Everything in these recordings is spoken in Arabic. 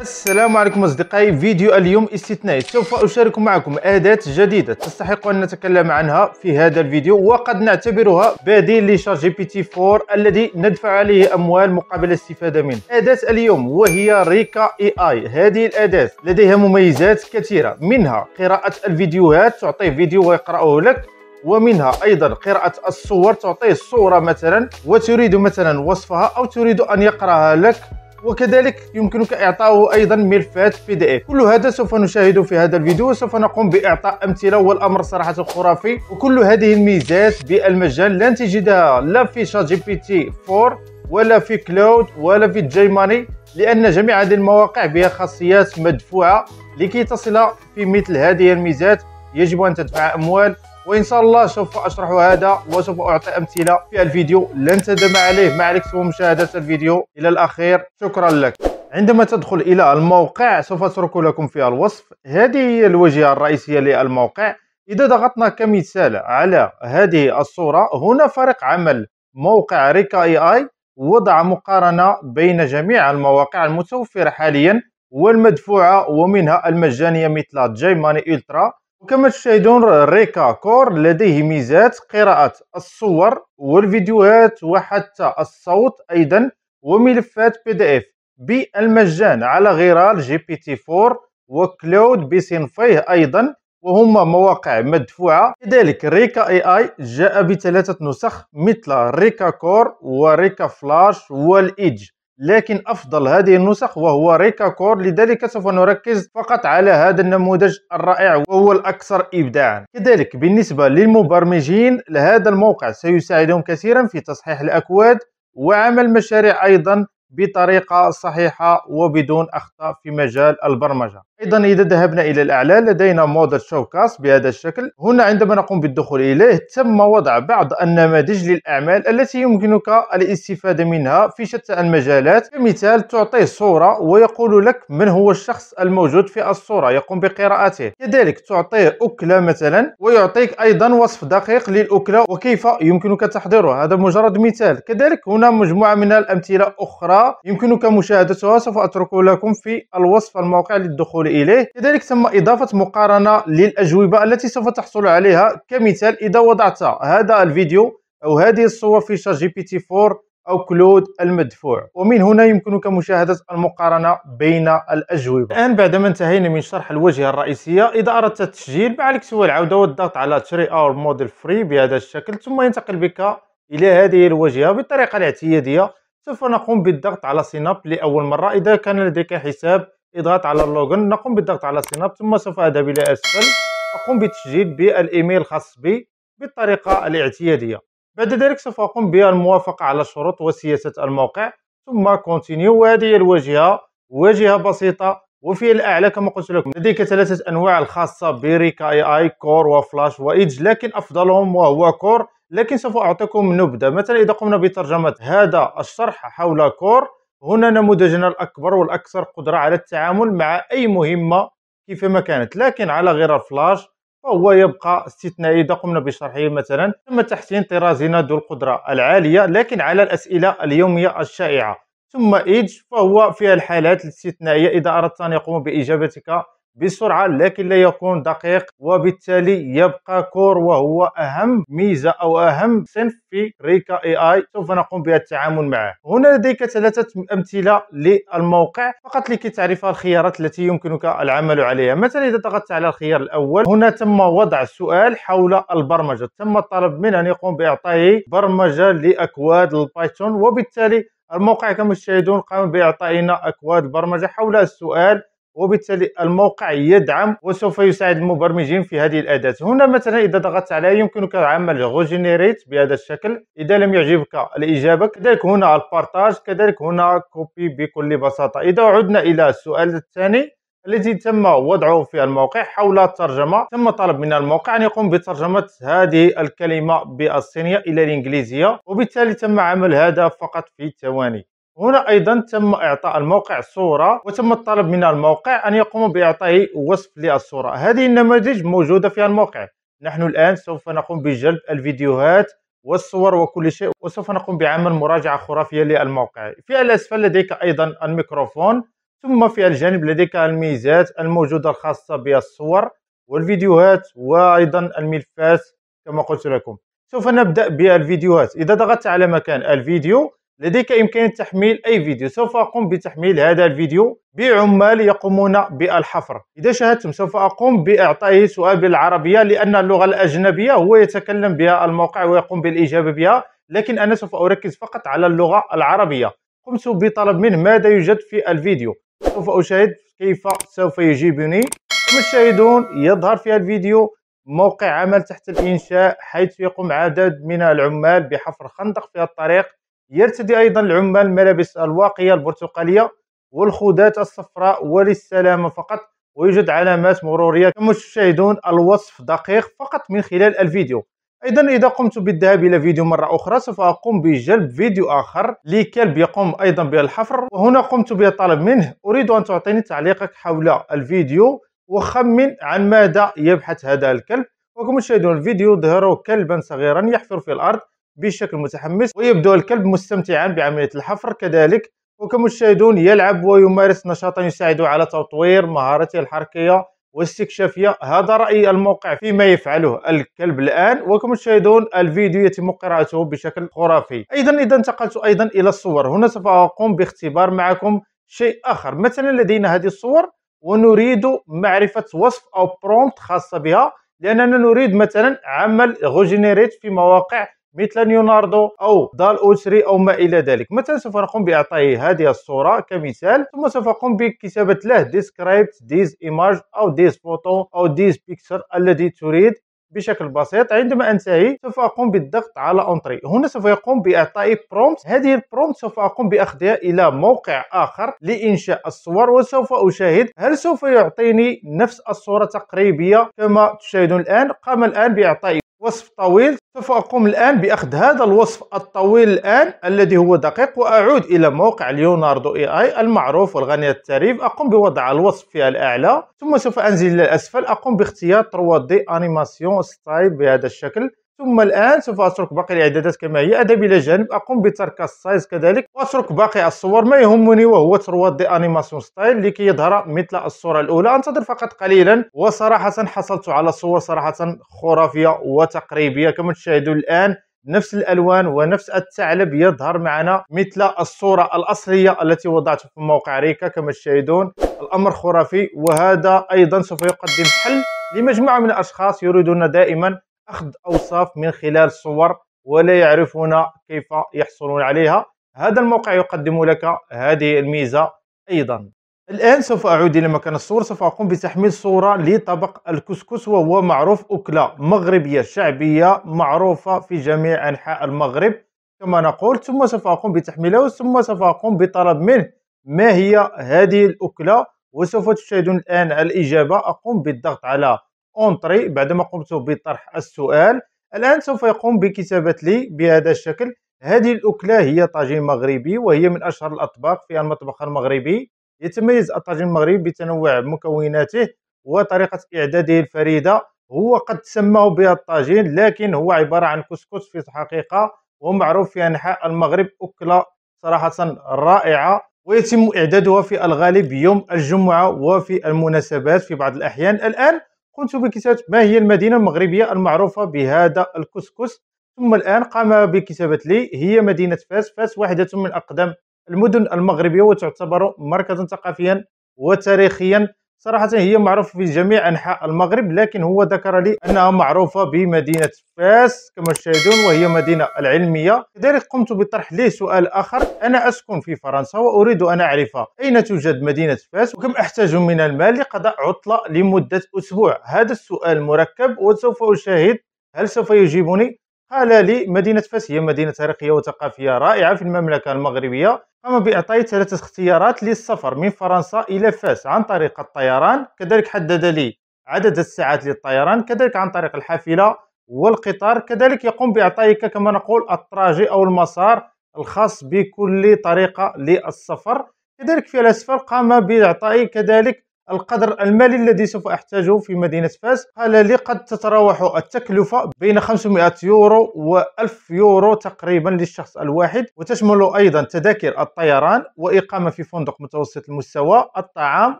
السلام عليكم أصدقائي فيديو اليوم استثنائي سوف أشارك معكم أداة جديدة تستحق أن نتكلم عنها في هذا الفيديو وقد نعتبرها بديل لشات جي بي تي 4 الذي ندفع عليه أموال مقابل الاستفادة منه أداة اليوم وهي ريكا اي اي هذه الأداة لديها مميزات كثيرة منها قراءة الفيديوهات تعطيه فيديو ويقرأه لك ومنها ايضا قراءه الصور تعطيه الصوره مثلا وتريد مثلا وصفها او تريد ان يقراها لك وكذلك يمكنك إعطائه أيضا ملفات بي دي إف كل هذا سوف نشاهده في هذا الفيديو وسوف نقوم بإعطاء أمثلة والأمر صراحة خرافي وكل هذه الميزات بالمجان لن تجدها لا في شات جي بي تي 4 ولا في كلاود ولا في جاي ماني لأن جميع هذه المواقع بها خاصيات مدفوعة لكي تصل في مثل هذه الميزات يجب أن تدفع أموال وان شاء الله سوف اشرح هذا وسوف اعطي امثله في الفيديو لن تندم عليه ما عليك سوى مشاهده الفيديو الى الاخير شكرا لك عندما تدخل الى الموقع سوف اترك لكم في الوصف هذه هي الواجهه الرئيسيه للموقع اذا ضغطنا كمثال على هذه الصوره هنا فريق عمل موقع ريكا اي اي وضع مقارنه بين جميع المواقع المتوفره حاليا والمدفوعه ومنها المجانيه مثل جيماني الترا كما تشاهدون ريكا كور لديه ميزات قراءة الصور والفيديوهات وحتى الصوت أيضا وملفات بي دي اف بالمجان على غرار جي بي تي 4 وكلاود بصنفيه أيضا وهما مواقع مدفوعة لذلك ريكا اي اي جاء بثلاثة نسخ مثل ريكا كور وريكا فلاش والايدج لكن أفضل هذه النسخ وهو ريكا كور لذلك سوف نركز فقط على هذا النموذج الرائع وهو الأكثر إبداعا كذلك بالنسبة للمبرمجين هذا الموقع سيساعدهم كثيرا في تصحيح الأكواد وعمل مشاريع أيضا بطريقة صحيحة وبدون أخطاء في مجال البرمجة أيضا إذا ذهبنا إلى الأعلى لدينا موديل شوكاس بهذا الشكل هنا عندما نقوم بالدخول إليه تم وضع بعض النماذج للأعمال التي يمكنك الاستفادة منها في شتى المجالات كمثال تعطيه صورة ويقول لك من هو الشخص الموجود في الصورة يقوم بقراءته كذلك تعطيه أكلة مثلا ويعطيك أيضا وصف دقيق للأكلة وكيف يمكنك تحضيرها هذا مجرد مثال كذلك هنا مجموعة من الأمثلة أخرى يمكنك مشاهدتها سوف أترك لكم في الوصف الموقع للدخول إليه كذلك تم إضافة مقارنة للأجوبة التي سوف تحصل عليها كمثال إذا وضعت هذا الفيديو أو هذه الصور في شات جي بي تي 4 أو كلود المدفوع ومن هنا يمكنك مشاهدة المقارنة بين الأجوبة الآن بعدما انتهينا من شرح الواجهة الرئيسية إذا أردت التسجيل فعليك عليك سوى العودة والضغط على تري اور موديل فري بهذا الشكل ثم ينتقل بك إلى هذه الواجهة بالطريقة الاعتيادية سوف نقوم بالضغط على سيناب لأول مرة إذا كان لديك حساب اضغط على اللوغن نقوم بالضغط على سيناب ثم سوف أذهب إلى أسفل أقوم بالتسجيل بالإيميل الخاص بي بالطريقة الاعتيادية بعد ذلك سوف أقوم بالموافقة على الشروط وسياسة الموقع ثم كونتينيو وهذه هي الواجهة واجهة بسيطة وفي الأعلى كما قلت لكم لديك ثلاثة أنواع الخاصة بريكا اي اي كور وفلاش وإيدج لكن أفضلهم وهو كور لكن سوف أعطيكم نبذة مثلا إذا قمنا بترجمة هذا الشرح حول كور هنا نموذجنا الأكبر والأكثر قدرة على التعامل مع أي مهمة كيفما كانت لكن على غير الفلاش فهو يبقى استثنائي إذا قمنا بشرحه مثلا تم تحسين طرازنا ذو القدرة العالية لكن على الأسئلة اليومية الشائعة ثم إيدج فهو فيها الحالات الاستثنائية إذا أردت أن يقوم بإجابتك بسرعة لكن لا يكون دقيق وبالتالي يبقى كور وهو أهم ميزة أو أهم صنف في ريكا اي اي سوف نقوم بالتعامل معه هنا لديك ثلاثة أمثلة للموقع فقط لكي تعرف الخيارات التي يمكنك العمل عليها مثلا إذا ضغطت على الخيار الأول هنا تم وضع سؤال حول البرمجة تم الطلب منه أن يقوم بإعطائه برمجة لأكواد البايثون وبالتالي الموقع كما تشاهدون قام بإعطائنا أكواد برمجة حول السؤال وبالتالي الموقع يدعم وسوف يساعد المبرمجين في هذه الأداة هنا مثلا إذا ضغطت عليها يمكنك عمل غوجينيريت بهذا الشكل إذا لم يعجبك الإجابة كذلك هنا البارتاج كذلك هنا كوبي بكل بساطة إذا عدنا إلى السؤال الثاني الذي تم وضعه في الموقع حول الترجمة تم طلب من الموقع أن يقوم بترجمة هذه الكلمة بالصينية إلى الإنجليزية وبالتالي تم عمل هذا فقط في ثواني هنا ايضا تم اعطاء الموقع صوره وتم الطلب من الموقع ان يقوم باعطائه وصف للصوره هذه النماذج موجوده في الموقع نحن الان سوف نقوم بجلب الفيديوهات والصور وكل شيء وسوف نقوم بعمل مراجعه خرافيه للموقع في الاسفل لديك ايضا الميكروفون ثم في الجانب لديك الميزات الموجوده الخاصه بالصور والفيديوهات وايضا الملفات كما قلت لكم سوف نبدا بالفيديوهات اذا ضغطت على مكان الفيديو لديك إمكانية تحميل أي فيديو سوف أقوم بتحميل هذا الفيديو بعمال يقومون بالحفر إذا شاهدتم سوف أقوم بإعطائه سؤال بالعربية لأن اللغة الأجنبية هو يتكلم بها الموقع ويقوم بالإجابة بها لكن أنا سوف أركز فقط على اللغة العربية قمت بطلب منه ماذا يوجد في الفيديو سوف أشاهد كيف سوف يجيبني كما تشاهدون يظهر في الفيديو موقع عمل تحت الإنشاء حيث يقوم عدد من العمال بحفر خندق في الطريق يرتدي أيضا العمال الملابس الواقية البرتقالية والخوذات الصفراء وللسلامة فقط ويوجد علامات مرورية كما تشاهدون الوصف دقيق فقط من خلال الفيديو ايضا اذا قمت بالذهاب الى فيديو مره اخرى سوف اقوم بجلب فيديو اخر لكلب يقوم ايضا بالحفر وهنا قمت بطلب منه اريد ان تعطيني تعليقك حول الفيديو وخمن عن ماذا يبحث هذا الكلب وكما تشاهدون الفيديو ظهر كلبا صغيرا يحفر في الارض بشكل متحمس ويبدو الكلب مستمتعا بعملية الحفر كذلك وكما تشاهدون يلعب ويمارس نشاطا يساعد على تطوير مهارته الحركية واستكشافية هذا رأي الموقع فيما يفعله الكلب الآن وكما تشاهدون الفيديو يتم قراءته بشكل خرافي أيضا إذا انتقلت أيضا إلى الصور هنا سوف أقوم باختبار معكم شيء آخر مثلا لدينا هذه الصور ونريد معرفة وصف أو برومت خاصة بها لأننا نريد مثلا عمل غوجينيريت في مواقع مثل ليوناردو او دال اوتري او ما الى ذلك مثلا سوف نقوم باعطائه هذه الصوره كمثال ثم سوف اقوم بكتابه له ديسكرايب ديز ايماج او ديز فوتو او ديز بيكسر الذي تريد بشكل بسيط عندما انتهي سوف اقوم بالضغط على انتري هنا سوف يقوم باعطائي برومبت هذه البرومبت سوف اقوم باخذها الى موقع اخر لانشاء الصور وسوف اشاهد هل سوف يعطيني نفس الصوره تقريبيه كما تشاهدون الان قام الان باعطائي وصف طويل سوف أقوم الآن بأخذ هذا الوصف الطويل الآن الذي هو دقيق وأعود إلى موقع ليوناردو إي آي المعروف والغني التعريف أقوم بوضع الوصف في الأعلى ثم سوف أنزل إلى الأسفل أقوم باختيار 3D Animation Style بهذا الشكل ثم الآن سوف أترك باقي الإعدادات كما هي أذهب إلى جانب أقوم بترك السايز كذلك وأترك باقي الصور ما يهمني وهو ترواد دي أنيماسيون ستايل لكي يظهر مثل الصورة الأولى أنتظر فقط قليلا وصراحة حصلت على صور صراحة خرافية وتقريبية كما تشاهدون الآن نفس الالوان ونفس الثعلب يظهر معنا مثل الصوره الاصليه التي وضعت في موقع ريكا كما تشاهدون الامر خرافي وهذا ايضا سوف يقدم حل لمجموعه من الاشخاص يريدون دائما اخذ اوصاف من خلال صور ولا يعرفون كيف يحصلون عليها هذا الموقع يقدم لك هذه الميزه ايضا الان سوف اعود الى مكان الصور سوف اقوم بتحميل صوره لطبق الكسكس وهو معروف اكله مغربيه شعبيه معروفه في جميع انحاء المغرب كما نقول ثم سوف اقوم بتحميله ثم سوف اقوم بطلب منه ما هي هذه الاكله وسوف تشاهدون الان الاجابه اقوم بالضغط على اونتري بعدما قمت بطرح السؤال الآن سوف يقوم بكتابة لي بهذا الشكل هذه الأكلة هي طاجين مغربي وهي من أشهر الأطباق في المطبخ المغربي يتميز الطاجين المغربي بتنوع مكوناته وطريقة إعداده الفريدة هو قد سماه بها الطاجين لكن هو عبارة عن كسكس في الحقيقة ومعروف في أنحاء المغرب أكلة صراحة رائعة ويتم إعدادها في الغالب يوم الجمعة وفي المناسبات في بعض الأحيان الآن كنت بكتابة ما هي المدينة المغربية المعروفة بهذا الكسكس ثم الآن قام بكتابة لي هي مدينة فاس فاس واحدة من أقدم المدن المغربية وتعتبر مركزا ثقافيا وتاريخيا صراحة هي معروفة في جميع أنحاء المغرب لكن هو ذكر لي أنها معروفة بمدينة فاس كما تشاهدون وهي مدينة العلمية كذلك قمت بطرح لي سؤال آخر أنا أسكن في فرنسا وأريد أن أعرف أين توجد مدينة فاس وكم أحتاج من المال لقضاء عطلة لمدة أسبوع هذا السؤال مركب وسوف أشاهد هل سوف يجيبني قال لي مدينة فاس هي مدينة تاريخية وثقافية رائعة في المملكة المغربية قام بإعطائي ثلاثة اختيارات للسفر من فرنسا إلى فاس عن طريق الطيران كذلك حدد لي عدد الساعات للطيران كذلك عن طريق الحافلة والقطار كذلك يقوم بإعطائك كما نقول التراجي أو المسار الخاص بكل طريقة للسفر كذلك في الأسفل قام بإعطائي كذلك القدر المالي الذي سوف أحتاجه في مدينة فاس قال لي قد تتراوح التكلفة بين 500 يورو و 1000 يورو تقريبا للشخص الواحد وتشمل أيضا تذاكر الطيران وإقامة في فندق متوسط المستوى الطعام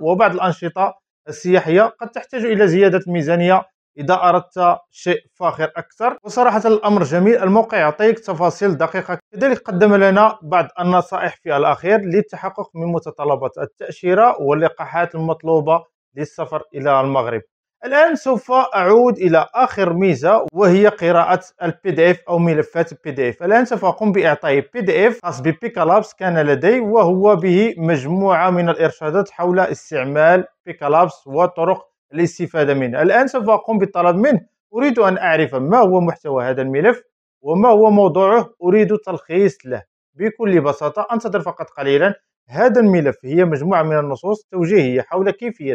وبعض الأنشطة السياحية قد تحتاج إلى زيادة ميزانية اذا اردت شيء فاخر اكثر وصراحه الامر جميل الموقع يعطيك تفاصيل دقيقه كذلك قدم لنا بعض النصائح في الاخير للتحقق من متطلبات التاشيره واللقاحات المطلوبه للسفر الى المغرب الان سوف اعود الى اخر ميزه وهي قراءه البي دي اف او ملفات البي دي اف الان سوف اقوم باعطائي بي دي اف خاص ببيكالابس كان لدي وهو به مجموعه من الارشادات حول استعمال بيكالابس وطرق الاستفادة منه الآن سوف أقوم بالطلب منه أريد أن أعرف ما هو محتوى هذا الملف وما هو موضوعه أريد تلخيص له بكل بساطة أنتظر فقط قليلا هذا الملف هي مجموعة من النصوص التوجيهية حول كيفية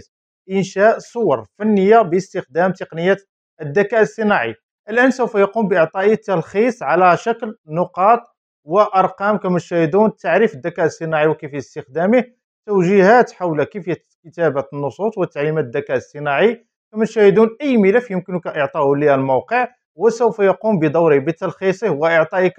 إنشاء صور فنية باستخدام تقنية الذكاء الصناعي الآن سوف يقوم بإعطائي تلخيص على شكل نقاط وأرقام كما تشاهدون تعريف الذكاء الصناعي وكيفية استخدامه توجيهات حول كيفية كتابة النصوص وتعليمات الذكاء الصناعي كما تشاهدون أي ملف يمكنك إعطائه للموقع وسوف يقوم بدوره بتلخيصه وإعطائك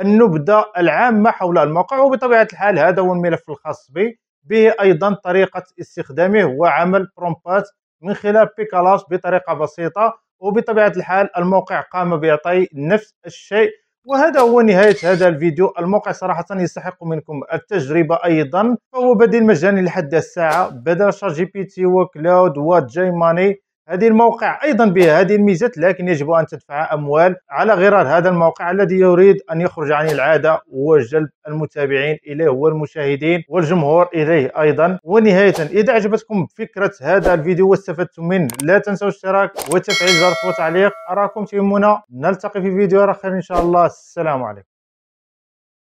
النبذة العامة حول الموقع وبطبيعة الحال هذا هو الملف الخاص بي به أيضا طريقة استخدامه وعمل برومبات من خلال بيكالاس بطريقة بسيطة وبطبيعة الحال الموقع قام بإعطائي نفس الشيء وهذا هو نهاية هذا الفيديو الموقع صراحة يستحق منكم التجربة أيضا فهو بديل مجاني لحد الساعة بدل شات جي بي تي وكلاود وجاي ماني هذه الموقع ايضا هذه الميزات لكن يجب ان تدفع اموال على غرار هذا الموقع الذي يريد ان يخرج عن العاده وجلب المتابعين اليه والمشاهدين والجمهور اليه ايضا ونهايه اذا عجبتكم فكره هذا الفيديو واستفدتم منه لا تنسوا الاشتراك وتفعيل زر التعليق اراكم تهمنا نلتقي في فيديو اخر ان شاء الله السلام عليكم